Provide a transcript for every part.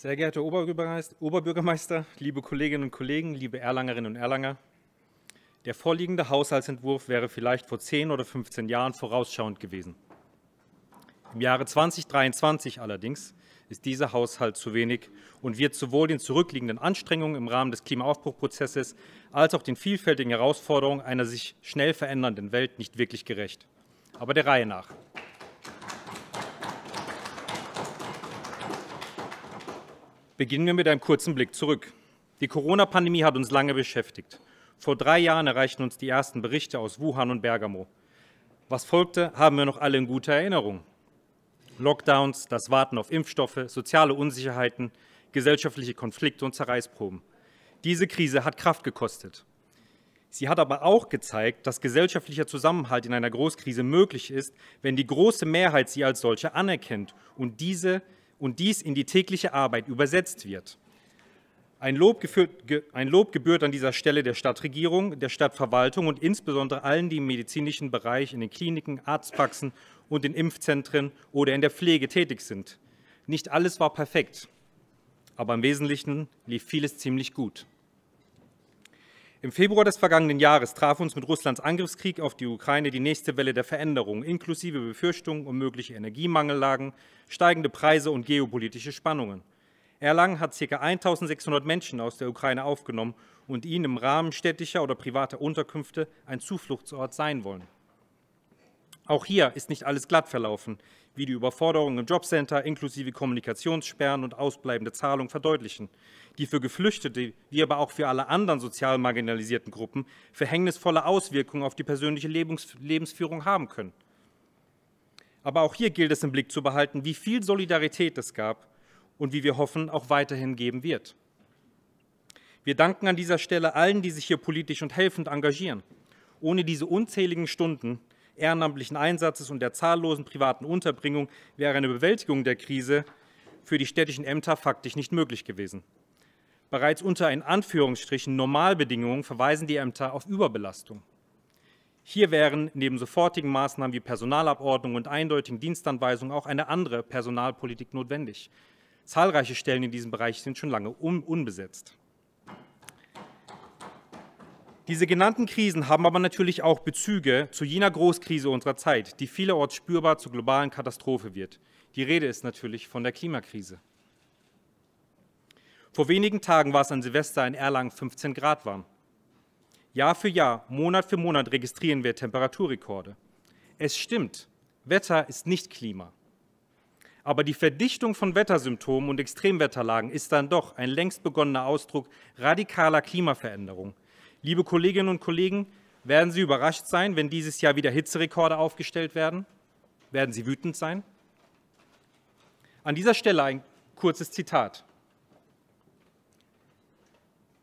Sehr geehrter Oberbürgermeister, liebe Kolleginnen und Kollegen, liebe Erlangerinnen und Erlanger, der vorliegende Haushaltsentwurf wäre vielleicht vor 10 oder 15 Jahren vorausschauend gewesen. Im Jahre 2023 allerdings ist dieser Haushalt zu wenig und wird sowohl den zurückliegenden Anstrengungen im Rahmen des Klimaaufbruchprozesses als auch den vielfältigen Herausforderungen einer sich schnell verändernden Welt nicht wirklich gerecht. Aber der Reihe nach. Beginnen wir mit einem kurzen Blick zurück. Die Corona-Pandemie hat uns lange beschäftigt. Vor drei Jahren erreichten uns die ersten Berichte aus Wuhan und Bergamo. Was folgte, haben wir noch alle in guter Erinnerung. Lockdowns, das Warten auf Impfstoffe, soziale Unsicherheiten, gesellschaftliche Konflikte und Zerreißproben. Diese Krise hat Kraft gekostet. Sie hat aber auch gezeigt, dass gesellschaftlicher Zusammenhalt in einer Großkrise möglich ist, wenn die große Mehrheit sie als solche anerkennt und diese und dies in die tägliche Arbeit übersetzt wird. Ein Lob, geführt, ge, ein Lob, gebührt an dieser Stelle der Stadtregierung, der Stadtverwaltung und insbesondere allen, die im medizinischen Bereich in den Kliniken, Arztpraxen und in Impfzentren oder in der Pflege tätig sind. Nicht alles war perfekt, aber im Wesentlichen lief vieles ziemlich gut. Im Februar des vergangenen Jahres traf uns mit Russlands Angriffskrieg auf die Ukraine die nächste Welle der Veränderung, inklusive Befürchtungen um mögliche Energiemangellagen, steigende Preise und geopolitische Spannungen. Erlangen hat ca. 1600 Menschen aus der Ukraine aufgenommen und ihnen im Rahmen städtischer oder privater Unterkünfte ein Zufluchtsort sein wollen. Auch hier ist nicht alles glatt verlaufen, wie die Überforderungen im Jobcenter inklusive Kommunikationssperren und ausbleibende Zahlung verdeutlichen, die für Geflüchtete, wie aber auch für alle anderen sozial marginalisierten Gruppen verhängnisvolle Auswirkungen auf die persönliche Lebens Lebensführung haben können. Aber auch hier gilt es im Blick zu behalten, wie viel Solidarität es gab und wie wir hoffen, auch weiterhin geben wird. Wir danken an dieser Stelle allen, die sich hier politisch und helfend engagieren. Ohne diese unzähligen Stunden ehrenamtlichen Einsatzes und der zahllosen privaten Unterbringung wäre eine Bewältigung der Krise für die städtischen Ämter faktisch nicht möglich gewesen. Bereits unter in Anführungsstrichen Normalbedingungen verweisen die Ämter auf Überbelastung. Hier wären neben sofortigen Maßnahmen wie Personalabordnung und eindeutigen Dienstanweisungen auch eine andere Personalpolitik notwendig. Zahlreiche Stellen in diesem Bereich sind schon lange unbesetzt. Diese genannten Krisen haben aber natürlich auch Bezüge zu jener Großkrise unserer Zeit, die vielerorts spürbar zur globalen Katastrophe wird. Die Rede ist natürlich von der Klimakrise. Vor wenigen Tagen war es an Silvester in Erlangen 15 Grad warm. Jahr für Jahr, Monat für Monat registrieren wir Temperaturrekorde. Es stimmt, Wetter ist nicht Klima. Aber die Verdichtung von Wettersymptomen und Extremwetterlagen ist dann doch ein längst begonnener Ausdruck radikaler Klimaveränderung – Liebe Kolleginnen und Kollegen, werden Sie überrascht sein, wenn dieses Jahr wieder Hitzerekorde aufgestellt werden? Werden Sie wütend sein? An dieser Stelle ein kurzes Zitat.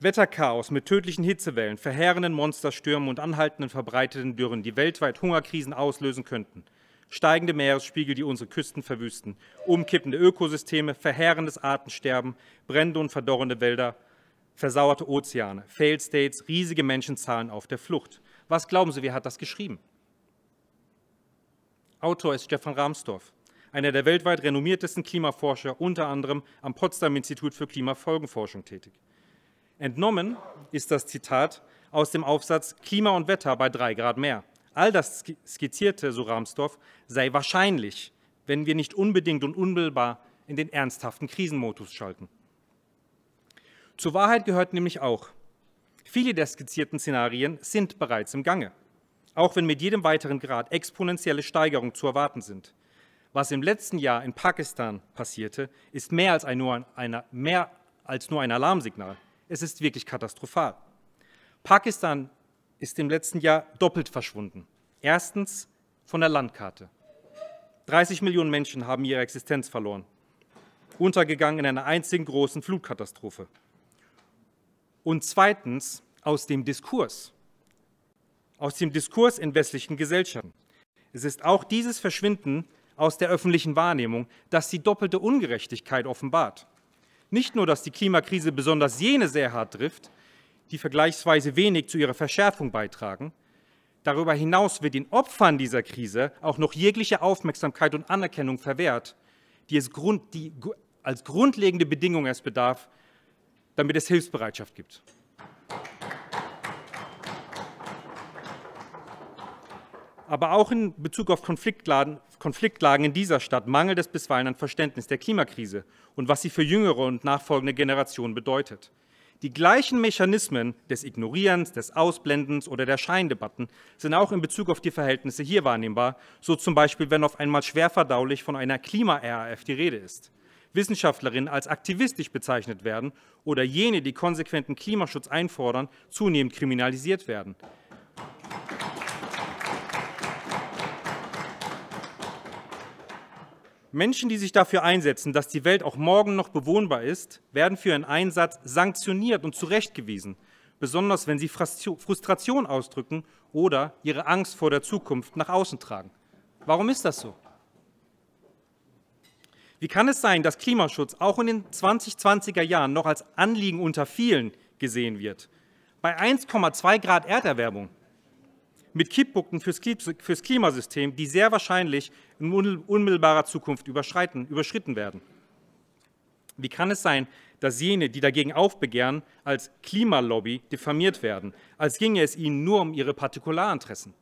Wetterchaos mit tödlichen Hitzewellen, verheerenden Monsterstürmen und anhaltenden verbreiteten Dürren, die weltweit Hungerkrisen auslösen könnten. Steigende Meeresspiegel, die unsere Küsten verwüsten, umkippende Ökosysteme, verheerendes Artensterben, brennende und verdorrende Wälder versauerte Ozeane, Failed States, riesige Menschenzahlen auf der Flucht. Was glauben Sie, wer hat das geschrieben? Autor ist Stefan Rahmstorff, einer der weltweit renommiertesten Klimaforscher, unter anderem am Potsdam Institut für Klimafolgenforschung tätig. Entnommen ist das Zitat aus dem Aufsatz Klima und Wetter bei drei Grad mehr. All das skizzierte, so Rahmstorff, sei wahrscheinlich, wenn wir nicht unbedingt und unmittelbar in den ernsthaften Krisenmodus schalten. Zur Wahrheit gehört nämlich auch, viele der skizzierten Szenarien sind bereits im Gange, auch wenn mit jedem weiteren Grad exponentielle Steigerungen zu erwarten sind. Was im letzten Jahr in Pakistan passierte, ist mehr als, ein, nur, ein, mehr als nur ein Alarmsignal. Es ist wirklich katastrophal. Pakistan ist im letzten Jahr doppelt verschwunden. Erstens von der Landkarte. 30 Millionen Menschen haben ihre Existenz verloren, untergegangen in einer einzigen großen Flutkatastrophe und zweitens aus dem Diskurs, aus dem Diskurs in westlichen Gesellschaften. Es ist auch dieses Verschwinden aus der öffentlichen Wahrnehmung, das die doppelte Ungerechtigkeit offenbart. Nicht nur, dass die Klimakrise besonders jene sehr hart trifft, die vergleichsweise wenig zu ihrer Verschärfung beitragen, darüber hinaus wird den Opfern dieser Krise auch noch jegliche Aufmerksamkeit und Anerkennung verwehrt, die, Grund, die als grundlegende Bedingung es bedarf, damit es Hilfsbereitschaft gibt. Aber auch in Bezug auf Konfliktlagen, Konfliktlagen in dieser Stadt mangelt es bisweilen an Verständnis der Klimakrise und was sie für jüngere und nachfolgende Generationen bedeutet. Die gleichen Mechanismen des Ignorierens, des Ausblendens oder der Scheindebatten sind auch in Bezug auf die Verhältnisse hier wahrnehmbar, so zum Beispiel, wenn auf einmal schwer verdaulich von einer Klima-RAF die Rede ist. Wissenschaftlerinnen als aktivistisch bezeichnet werden oder jene, die konsequenten Klimaschutz einfordern, zunehmend kriminalisiert werden. Menschen, die sich dafür einsetzen, dass die Welt auch morgen noch bewohnbar ist, werden für ihren Einsatz sanktioniert und zurechtgewiesen, besonders wenn sie Frustration ausdrücken oder ihre Angst vor der Zukunft nach außen tragen. Warum ist das so? Wie kann es sein, dass Klimaschutz auch in den 2020er Jahren noch als Anliegen unter vielen gesehen wird? Bei 1,2 Grad Erderwärmung mit Kipppunkten fürs Klimasystem, die sehr wahrscheinlich in unmittelbarer Zukunft überschritten werden. Wie kann es sein, dass jene, die dagegen aufbegehren, als Klimalobby diffamiert werden, als ginge es ihnen nur um ihre Partikularinteressen?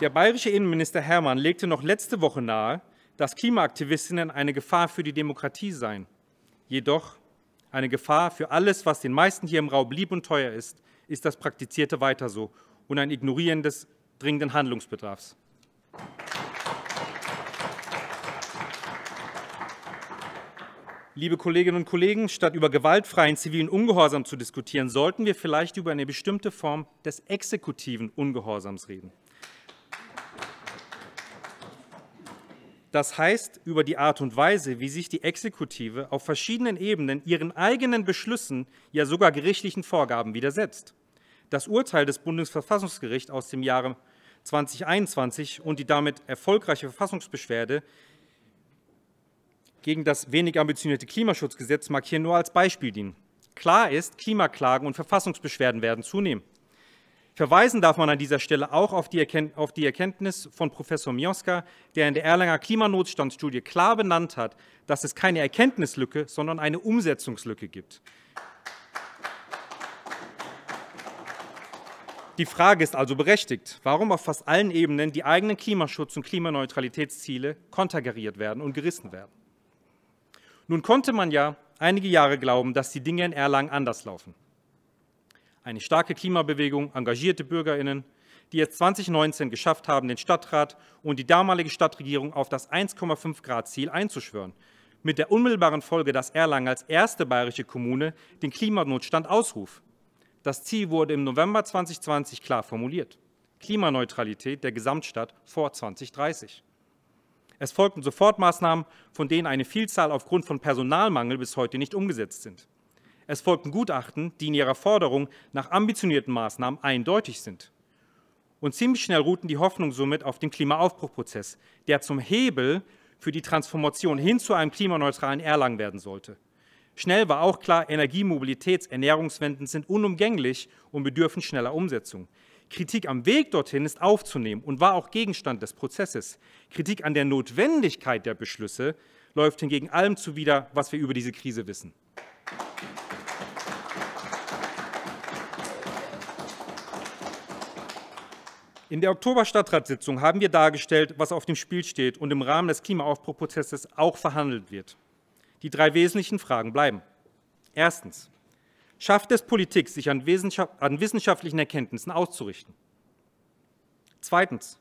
Der bayerische Innenminister Hermann legte noch letzte Woche nahe, dass Klimaaktivistinnen eine Gefahr für die Demokratie seien. Jedoch eine Gefahr für alles, was den meisten hier im Raum lieb und teuer ist, ist das praktizierte Weiter so und ein Ignorieren des dringenden Handlungsbedarfs. Liebe Kolleginnen und Kollegen, statt über gewaltfreien zivilen Ungehorsam zu diskutieren, sollten wir vielleicht über eine bestimmte Form des exekutiven Ungehorsams reden. Das heißt, über die Art und Weise, wie sich die Exekutive auf verschiedenen Ebenen ihren eigenen Beschlüssen, ja sogar gerichtlichen Vorgaben widersetzt. Das Urteil des Bundesverfassungsgerichts aus dem Jahre 2021 und die damit erfolgreiche Verfassungsbeschwerde gegen das wenig ambitionierte Klimaschutzgesetz mag hier nur als Beispiel dienen. Klar ist, Klimaklagen und Verfassungsbeschwerden werden zunehmen. Verweisen darf man an dieser Stelle auch auf die, auf die, Erkenntnis von Professor Mioska, der in der Erlanger Klimanotstandsstudie klar benannt hat, dass es keine Erkenntnislücke, sondern eine Umsetzungslücke gibt. Die Frage ist also berechtigt, warum auf fast allen Ebenen die eigenen Klimaschutz- und Klimaneutralitätsziele kontergeriert werden und gerissen werden. Nun konnte man ja einige Jahre glauben, dass die Dinge in Erlangen anders laufen eine starke Klimabewegung, engagierte Bürgerinnen, die es 2019 geschafft haben, den Stadtrat und die damalige Stadtregierung auf das 1,5 Grad Ziel einzuschwören. Mit der unmittelbaren Folge, dass Erlangen als erste bayerische Kommune den Klimanotstand ausruft. Das Ziel wurde im November 2020 klar formuliert. Klimaneutralität der Gesamtstadt vor 2030. Es folgten Sofortmaßnahmen, von denen eine Vielzahl aufgrund von Personalmangel bis heute nicht umgesetzt sind. Es folgten Gutachten, die in ihrer Forderung nach ambitionierten Maßnahmen eindeutig sind. Und ziemlich schnell ruhten die Hoffnungen somit auf dem Klimaaufbruchprozess, der zum Hebel für die Transformation hin zu einem klimaneutralen Erlangen werden sollte. Schnell war auch klar, Energie, Mobilitäts-, Ernährungswenden sind unumgänglich und bedürfen schneller Umsetzung. Kritik am Weg dorthin ist aufzunehmen und war auch Gegenstand des Prozesses. Kritik an der Notwendigkeit der Beschlüsse läuft hingegen allem zuwider, was wir über diese Krise wissen. In der Oktober-Stadtratssitzung haben wir dargestellt, was auf dem Spiel steht und im Rahmen des Klimaaufbruchprozesses auch verhandelt wird. Die drei wesentlichen Fragen bleiben. Erstens. Schafft es Politik, sich an, an wissenschaftlichen Erkenntnissen auszurichten? Zweitens.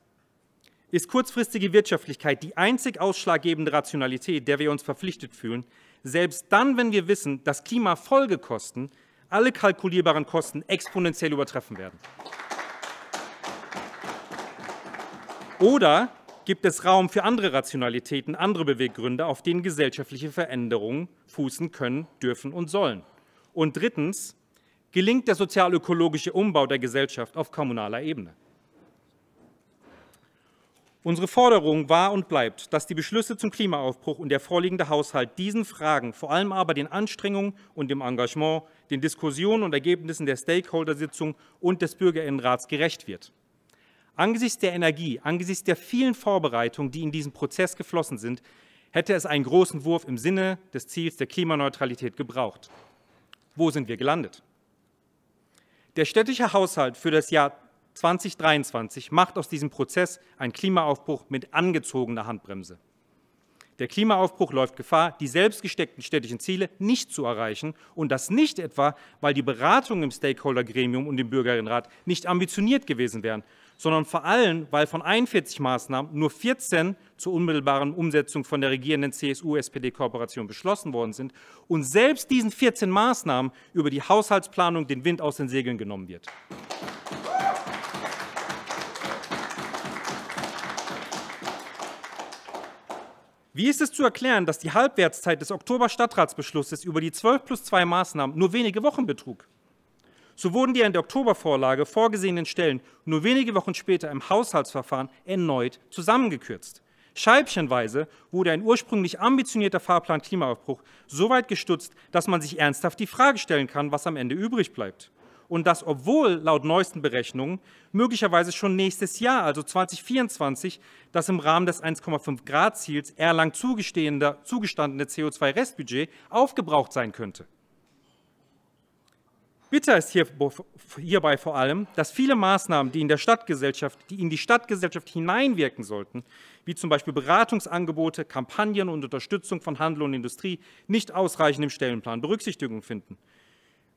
Ist kurzfristige Wirtschaftlichkeit die einzig ausschlaggebende Rationalität, der wir uns verpflichtet fühlen, selbst dann, wenn wir wissen, dass Klimafolgekosten alle kalkulierbaren Kosten exponentiell übertreffen werden? Oder gibt es Raum für andere Rationalitäten, andere Beweggründe, auf denen gesellschaftliche Veränderungen fußen können, dürfen und sollen? Und drittens, gelingt der sozialökologische Umbau der Gesellschaft auf kommunaler Ebene? Unsere Forderung war und bleibt, dass die Beschlüsse zum Klimaaufbruch und der vorliegende Haushalt diesen Fragen, vor allem aber den Anstrengungen und dem Engagement, den Diskussionen und Ergebnissen der Stakeholder-Sitzung und des Bürgerinnenrats gerecht wird. Angesichts der Energie, angesichts der vielen Vorbereitungen, die in diesen Prozess geflossen sind, hätte es einen großen Wurf im Sinne des Ziels der Klimaneutralität gebraucht. Wo sind wir gelandet? Der städtische Haushalt für das Jahr 2023 macht aus diesem Prozess einen Klimaaufbruch mit angezogener Handbremse. Der Klimaaufbruch läuft Gefahr, die selbst gesteckten städtischen Ziele nicht zu erreichen und das nicht etwa, weil die Beratungen im Stakeholder-Gremium und im Bürgerinnenrat nicht ambitioniert gewesen wären, sondern vor allem, weil von 41 Maßnahmen nur 14 zur unmittelbaren Umsetzung von der regierenden CSU-SPD-Kooperation beschlossen worden sind und selbst diesen 14 Maßnahmen über die Haushaltsplanung den Wind aus den Segeln genommen wird. Wie ist es zu erklären, dass die Halbwertszeit des Oktober-Stadtratsbeschlusses über die 12 plus 2 Maßnahmen nur wenige Wochen betrug? So wurden die in der Oktobervorlage vorgesehenen Stellen nur wenige Wochen später im Haushaltsverfahren erneut zusammengekürzt. Scheibchenweise wurde ein ursprünglich ambitionierter Fahrplan Klimaaufbruch so weit gestutzt, dass man sich ernsthaft die Frage stellen kann, was am Ende übrig bleibt. Und das, obwohl laut neuesten Berechnungen möglicherweise schon nächstes Jahr, also 2024, das im Rahmen des 1,5 Grad Ziels Erlang zugestandene CO2-Restbudget aufgebraucht sein könnte. Bitter ist hierbei vor allem, dass viele Maßnahmen, die in, der Stadtgesellschaft, die in die Stadtgesellschaft hineinwirken sollten, wie zum Beispiel Beratungsangebote, Kampagnen und Unterstützung von Handel und Industrie, nicht ausreichend im Stellenplan Berücksichtigung finden.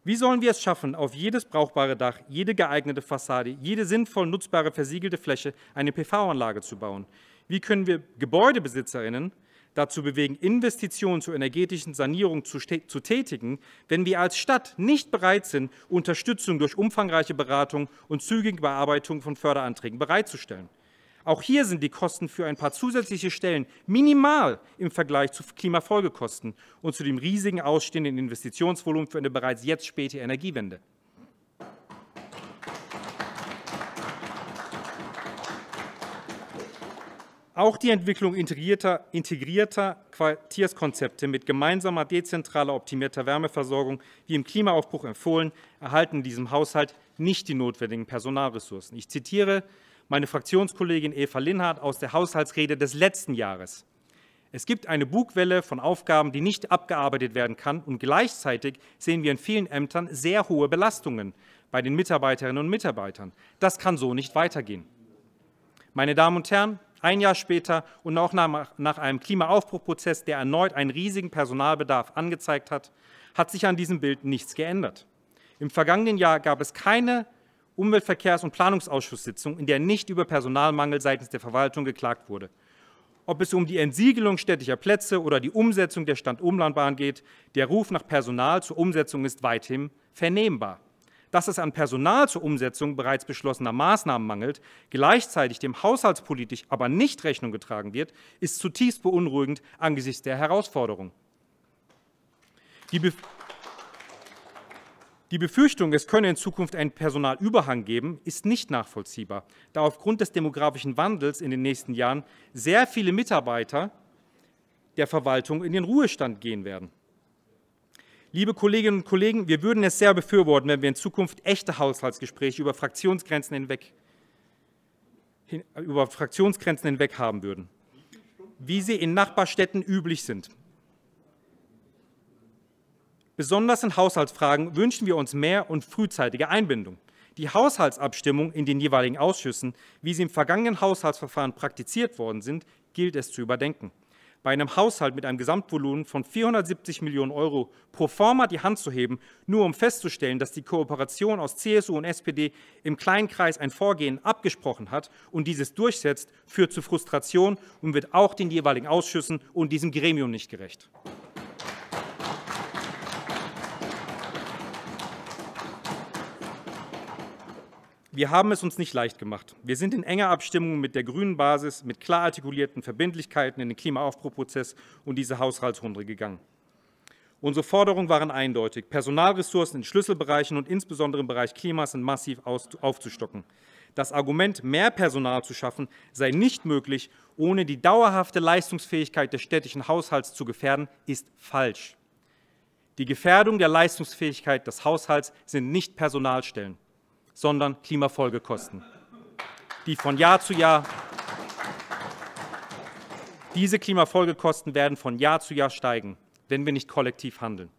Wie sollen wir es schaffen, auf jedes brauchbare Dach, jede geeignete Fassade, jede sinnvoll nutzbare versiegelte Fläche eine PV-Anlage zu bauen? Wie können wir Gebäudebesitzerinnen dazu bewegen, Investitionen zur energetischen Sanierung zu, zu, tätigen, wenn wir als Stadt nicht bereit sind, Unterstützung durch umfangreiche Beratung und zügige Bearbeitung von Förderanträgen bereitzustellen. Auch hier sind die Kosten für ein paar zusätzliche Stellen minimal im Vergleich zu Klimafolgekosten und zu dem riesigen ausstehenden Investitionsvolumen für eine bereits jetzt späte Energiewende. Auch die Entwicklung integrierter, integrierter Quartierskonzepte mit gemeinsamer dezentraler optimierter Wärmeversorgung, wie im Klimaaufbruch empfohlen, erhalten in diesem Haushalt nicht die notwendigen Personalressourcen. Ich zitiere meine Fraktionskollegin Eva Linhardt aus der Haushaltsrede des letzten Jahres. Es gibt eine Bugwelle von Aufgaben, die nicht abgearbeitet werden kann und gleichzeitig sehen wir in vielen Ämtern sehr hohe Belastungen bei den Mitarbeiterinnen und Mitarbeitern. Das kann so nicht weitergehen. Meine Damen und Herren, ein Jahr später und auch nach, nach einem Klimaaufbruchprozess, der erneut einen riesigen Personalbedarf angezeigt hat, hat sich an diesem Bild nichts geändert. Im vergangenen Jahr gab es keine Umweltverkehrs- und Planungsausschusssitzung, in der nicht über Personalmangel seitens der Verwaltung geklagt wurde. Ob es um die Entsiegelung städtischer Plätze oder die Umsetzung der Standumlandbahn geht, der Ruf nach Personal zur Umsetzung ist weithin vernehmbar dass es an Personal zur Umsetzung bereits beschlossener Maßnahmen mangelt, gleichzeitig dem haushaltspolitisch aber nicht Rechnung getragen wird, ist zutiefst beunruhigend angesichts der Herausforderung. Die, Bef die Befürchtung, es könne in Zukunft einen Personalüberhang geben, ist nicht nachvollziehbar, da aufgrund des demografischen Wandels in den nächsten Jahren sehr viele Mitarbeiter der Verwaltung in den Ruhestand gehen werden. Liebe Kolleginnen und Kollegen, wir würden es sehr befürworten, wenn wir in Zukunft echte Haushaltsgespräche über Fraktionsgrenzen hinweg, hin, über Fraktionsgrenzen hinweg haben würden, wie sie in Nachbarstädten üblich sind. Besonders in Haushaltsfragen wünschen wir uns mehr und frühzeitige Einbindung. Die Haushaltsabstimmung in den jeweiligen Ausschüssen, wie sie im vergangenen Haushaltsverfahren praktiziert worden sind, gilt es zu überdenken bei einem Haushalt mit einem Gesamtvolumen von 470 Millionen Euro pro forma die Hand zu heben, nur um festzustellen, dass die Kooperation aus CSU und SPD im Kleinkreis ein Vorgehen abgesprochen hat und dieses durchsetzt, führt zu Frustration und wird auch den jeweiligen Ausschüssen und diesem Gremium nicht gerecht. Wir haben es uns nicht leicht gemacht. Wir sind in enger Abstimmung mit der grünen Basis, mit klar artikulierten Verbindlichkeiten in den Klimaaufbruchprozess und diese Haushaltsrunde gegangen. Unsere Forderungen waren eindeutig. Personalressourcen in Schlüsselbereichen und insbesondere im Bereich Klima sind massiv aufzustocken. Das Argument, mehr Personal zu schaffen, sei nicht möglich, ohne die dauerhafte Leistungsfähigkeit des städtischen Haushalts zu gefährden, ist falsch. Die Gefährdung der Leistungsfähigkeit des Haushalts sind nicht Personalstellen sondern Klimafolgekosten, die von Jahr zu Jahr diese Klimafolgekosten werden von Jahr zu Jahr steigen, wenn wir nicht kollektiv handeln.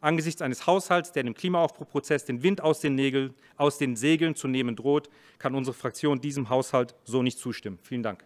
Angesichts eines Haushalts, der dem Klimaaufbruchprozess den Wind aus den, Nägeln, aus den Segeln zu nehmen droht, kann unsere Fraktion diesem Haushalt so nicht zustimmen. Vielen Dank.